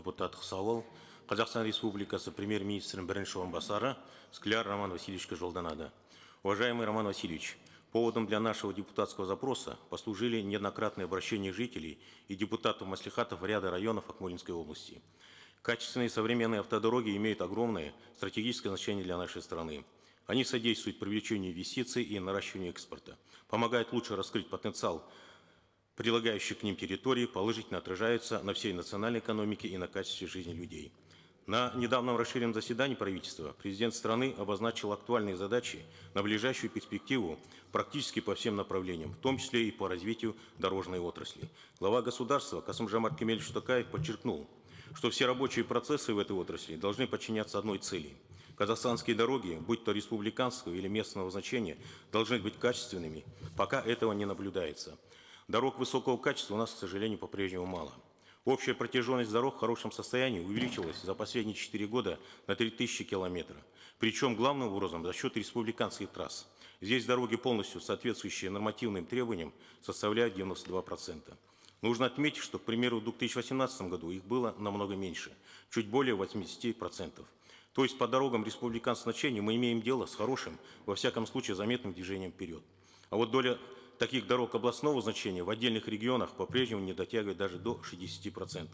депутаттық сауал қазақстан республикасы премьер министрінің бірінші орынбасары скляр роман Васильевич жолданады уважаемый роман васильевич поводом для нашего депутатского запроса послужили неоднократные обращения жителей и депутатов маслихатов ряда районов акмолинской области качественные современные автодороги имеют огромное стратегическое значение для нашей страны они содействуют привлечению инвестиций и наращиванию экспорта помогают лучше раскрыть потенциал прилагающие к ним территории, положительно отражаются на всей национальной экономике и на качестве жизни людей. На недавнем расширенном заседании правительства президент страны обозначил актуальные задачи на ближайшую перспективу практически по всем направлениям, в том числе и по развитию дорожной отрасли. Глава государства Касымжамарт Кемельевич Штакаев подчеркнул, что все рабочие процессы в этой отрасли должны подчиняться одной цели. Казахстанские дороги, будь то республиканского или местного значения, должны быть качественными, пока этого не наблюдается – Дорог высокого качества у нас, к сожалению, по-прежнему мало. Общая протяженность дорог в хорошем состоянии увеличилась за последние 4 года на 3000 километров. Причем главным образом за счет республиканских трасс. Здесь дороги, полностью соответствующие нормативным требованиям, составляют 92%. Нужно отметить, что, к примеру, в 2018 году их было намного меньше, чуть более 80%. То есть по дорогам республиканского значения мы имеем дело с хорошим, во всяком случае заметным движением вперед. А вот доля таких дорог областного значения в отдельных регионах по-прежнему не дотягивает даже до 60%.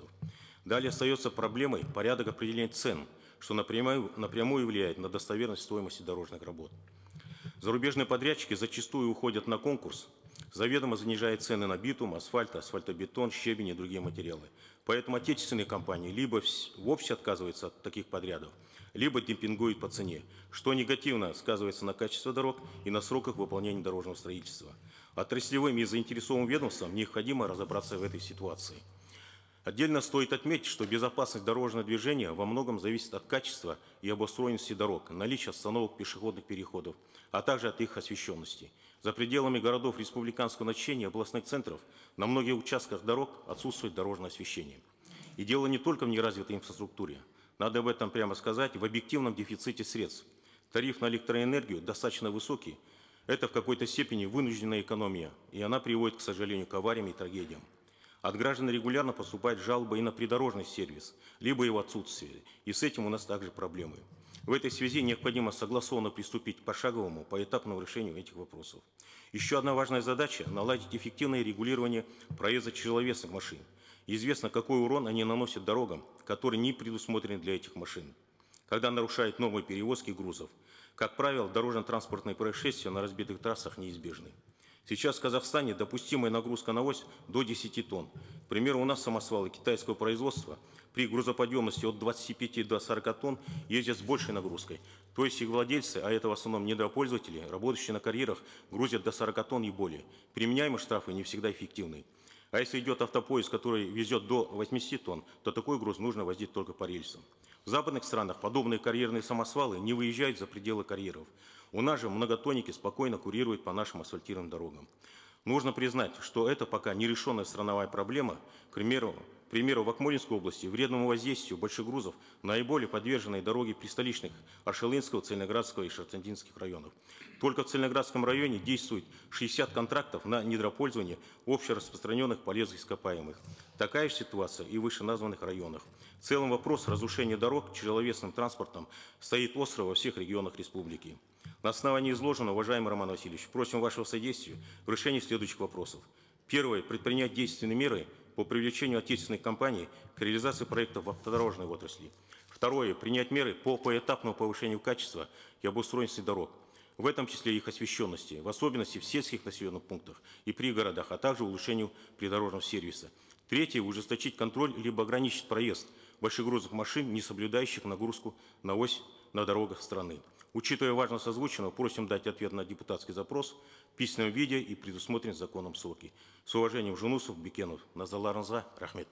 Далее остается проблемой порядок определения цен, что напрямую, напрямую влияет на достоверность стоимости дорожных работ. Зарубежные подрядчики зачастую уходят на конкурс, заведомо занижая цены на битум, асфальт, асфальтобетон, щебень и другие материалы. Поэтому отечественные компании либо вовсе отказываются от таких подрядов, либо демпингуют по цене, что негативно сказывается на качестве дорог и на сроках выполнения дорожного строительства. Отраслевым и заинтересованным ведомствам необходимо разобраться в этой ситуации. Отдельно стоит отметить, что безопасность дорожного движения во многом зависит от качества и обустроенности дорог, наличия остановок пешеходных переходов, а также от их освещенности. За пределами городов республиканского значения и областных центров на многих участках дорог отсутствует дорожное освещение. И дело не только в неразвитой инфраструктуре. Надо об этом прямо сказать, в объективном дефиците средств. Тариф на электроэнергию достаточно высокий – это в какой-то степени вынужденная экономия, и она приводит, к сожалению, к авариям и трагедиям. От граждан регулярно поступают жалобы и на придорожный сервис, либо его отсутствие, и с этим у нас также проблемы. В этой связи необходимо согласованно приступить к пошаговому, поэтапному решению этих вопросов. Еще одна важная задача – наладить эффективное регулирование проезда тяжеловесных машин. Известно, какой урон они наносят дорогам, которые не предусмотрены для этих машин когда нарушают нормы перевозки грузов. Как правило, дорожно-транспортные происшествия на разбитых трассах неизбежны. Сейчас в Казахстане допустимая нагрузка на ось до 10 тонн. К примеру, у нас самосвалы китайского производства при грузоподъемности от 25 до 40 тонн ездят с большей нагрузкой. То есть их владельцы, а это в основном недропользователи, работающие на карьерах, грузят до 40 тонн и более. Применяемые штрафы не всегда эффективны. А если идет автопоезд, который везет до 80 тонн, то такой груз нужно возить только по рельсам. В западных странах подобные карьерные самосвалы не выезжают за пределы карьеров. У нас же многотонники спокойно курируют по нашим асфальтированным дорогам. Нужно признать, что это пока нерешенная страновая проблема. К примеру, к примеру, в Акмолинской области вредному воздействию больших грузов наиболее подвержены дороги престоличных Аршелынского, Цельноградского и Шартандинских районов. Только в Цельноградском районе действует 60 контрактов на недропользование общераспространенных полезных ископаемых. Такая же ситуация и в вышеназванных районах. В целом вопрос разрушения дорог тяжеловесным транспортом стоит остро во всех регионах республики. На основании изложенного, уважаемый Роман Васильевич, просим вашего содействия в решении следующих вопросов. Первое. Предпринять действенные меры по привлечению отечественных компаний к реализации проектов в автодорожной отрасли. Второе. Принять меры по поэтапному повышению качества и обустройности дорог, в этом числе их освещенности, в особенности в сельских населенных пунктах и пригородах, а также улучшению придорожного сервиса. Третье. Ужесточить контроль либо ограничить проезд большегрузных машин, не соблюдающих нагрузку на ось на дорогах страны. Учитывая важность озвученного, просим дать ответ на депутатский запрос в письменном виде и предусмотрен законом сроки. С уважением, Жунусов, Бекенов, Назаларнза, Рахмет.